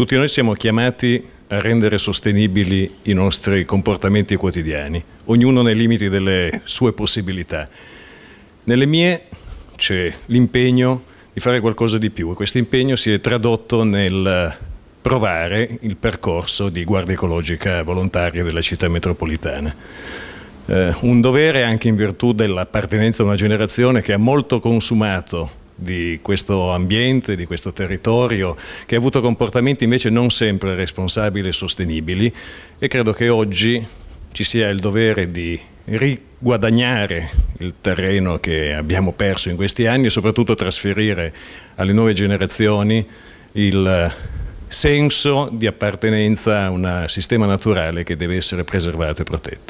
Tutti noi siamo chiamati a rendere sostenibili i nostri comportamenti quotidiani, ognuno nei limiti delle sue possibilità. Nelle mie c'è l'impegno di fare qualcosa di più e questo impegno si è tradotto nel provare il percorso di guardia ecologica volontaria della città metropolitana. Eh, un dovere anche in virtù dell'appartenenza a una generazione che ha molto consumato di questo ambiente, di questo territorio, che ha avuto comportamenti invece non sempre responsabili e sostenibili e credo che oggi ci sia il dovere di riguadagnare il terreno che abbiamo perso in questi anni e soprattutto trasferire alle nuove generazioni il senso di appartenenza a un sistema naturale che deve essere preservato e protetto.